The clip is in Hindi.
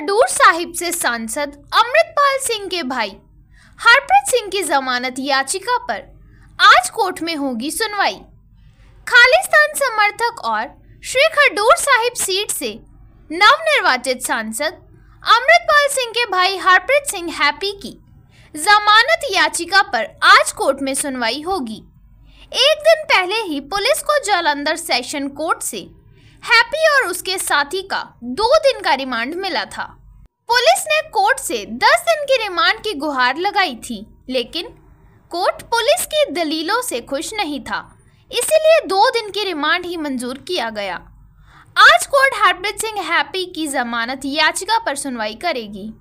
खडूर साहिब से सांसद अमृतपाल सिंह के भाई हरप्रीत सिंह की जमानत याचिका पर आज कोर्ट में होगी सुनवाई खालिस्तान समर्थक और श्री खडूर साहिब सीट से नव निर्वाचित सांसद अमृतपाल सिंह के भाई हरप्रीत सिंह हैप्पी की जमानत याचिका पर आज कोर्ट में सुनवाई होगी एक दिन पहले ही पुलिस को जालंधर सेशन कोर्ट से हैप्पी और उसके साथी का दो दिन का रिमांड मिला था पुलिस ने कोर्ट से दस दिन की रिमांड की गुहार लगाई थी लेकिन कोर्ट पुलिस की दलीलों से खुश नहीं था इसीलिए दो दिन की रिमांड ही मंजूर किया गया आज कोर्ट हरप्रीत सिंह हैप्पी की जमानत याचिका पर सुनवाई करेगी